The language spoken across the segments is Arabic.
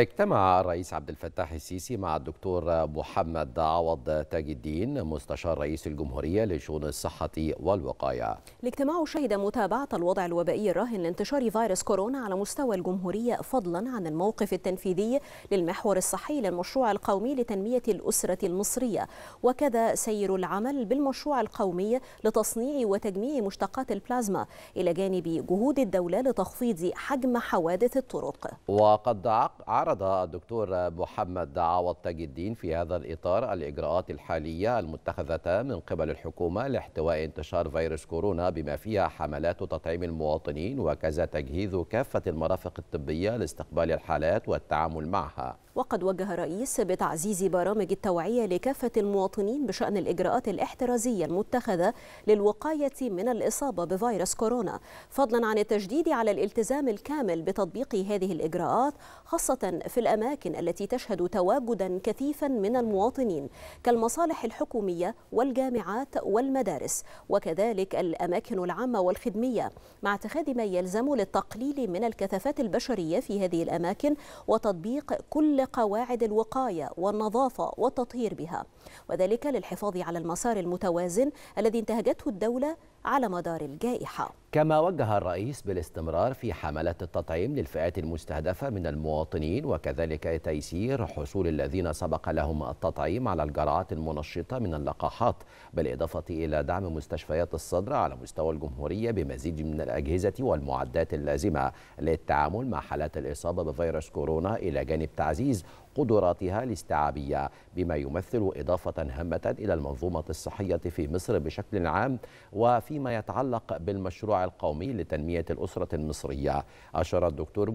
اجتمع الرئيس عبد الفتاح السيسي مع الدكتور محمد عوض تاج الدين مستشار رئيس الجمهورية لشؤون الصحة والوقاية الاجتماع شهد متابعة الوضع الوبائي الراهن لانتشار فيروس كورونا على مستوى الجمهورية فضلا عن الموقف التنفيذي للمحور الصحي للمشروع القومي لتنمية الأسرة المصرية وكذا سير العمل بالمشروع القومي لتصنيع وتجميع مشتقات البلازما إلى جانب جهود الدولة لتخفيض حجم حوادث الطرق وقد عرض الدكتور محمد عوض تاج الدين في هذا الإطار الإجراءات الحالية المتخذة من قبل الحكومة لاحتواء انتشار فيروس كورونا بما فيها حملات تطعيم المواطنين وكذا تجهيز كافة المرافق الطبية لاستقبال الحالات والتعامل معها وقد وجه الرئيس بتعزيز برامج التوعية لكافة المواطنين بشأن الإجراءات الاحترازية المتخذة للوقاية من الإصابة بفيروس كورونا فضلا عن التشديد على الالتزام الكامل بتطبيق هذه الإجراءات خاصة في الأماكن التي تشهد تواجدا كثيفا من المواطنين كالمصالح الحكومية والجامعات والمدارس وكذلك الأماكن العامة والخدمية مع اتخاذ ما يلزم للتقليل من الكثافات البشرية في هذه الأماكن وتطبيق كل قواعد الوقاية والنظافة والتطهير بها وذلك للحفاظ على المسار المتوازن الذي انتهجته الدولة على مدار الجائحة كما وجه الرئيس بالاستمرار في حملات التطعيم للفئات المستهدفة من المواطنين وكذلك تيسير حصول الذين سبق لهم التطعيم على الجرعات المنشطة من اللقاحات بالإضافة إلى دعم مستشفيات الصدر على مستوى الجمهورية بمزيد من الأجهزة والمعدات اللازمة للتعامل مع حالات الإصابة بفيروس كورونا إلى جانب تعزيز قدراتها الاستيعابية بما يمثل إضافة هامة إلى المنظومة الصحية في مصر بشكل عام وفي فيما يتعلق بالمشروع القومي لتنمية الأسرة المصرية أشار الدكتور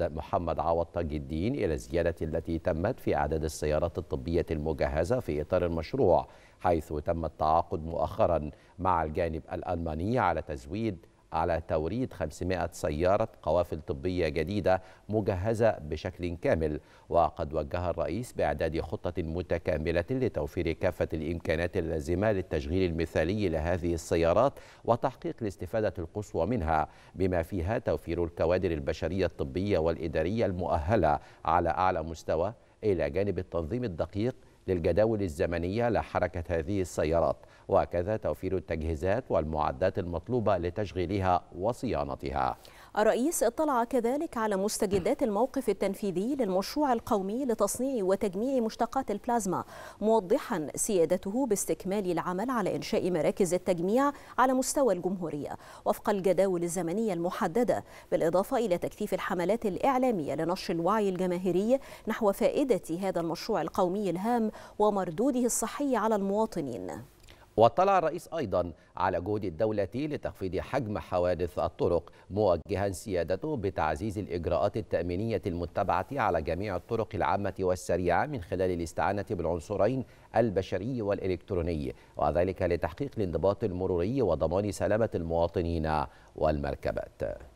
محمد عوض تاج الدين إلى الزيادة التي تمت في أعداد السيارات الطبية المجهزة في إطار المشروع حيث تم التعاقد مؤخرا مع الجانب الألماني على تزويد على توريد 500 سيارة قوافل طبية جديدة مجهزة بشكل كامل وقد وجه الرئيس بإعداد خطة متكاملة لتوفير كافة الإمكانات اللازمة للتشغيل المثالي لهذه السيارات وتحقيق الاستفادة القصوى منها بما فيها توفير الكوادر البشرية الطبية والإدارية المؤهلة على أعلى مستوى إلى جانب التنظيم الدقيق للجداول الزمنية لحركة هذه السيارات وكذا توفير التجهيزات والمعدات المطلوبة لتشغيلها وصيانتها الرئيس اطلع كذلك على مستجدات الموقف التنفيذي للمشروع القومي لتصنيع وتجميع مشتقات البلازما موضحا سيادته باستكمال العمل على إنشاء مراكز التجميع على مستوى الجمهورية وفق الجداول الزمنية المحددة بالإضافة إلى تكثيف الحملات الإعلامية لنشر الوعي الجماهيري نحو فائدة هذا المشروع القومي الهام ومردوده الصحي على المواطنين واطلع الرئيس أيضا على جهود الدولة لتخفيض حجم حوادث الطرق موجها سيادته بتعزيز الإجراءات التأمينية المتبعة على جميع الطرق العامة والسريعة من خلال الاستعانة بالعنصرين البشري والإلكتروني وذلك لتحقيق الانضباط المروري وضمان سلامة المواطنين والمركبات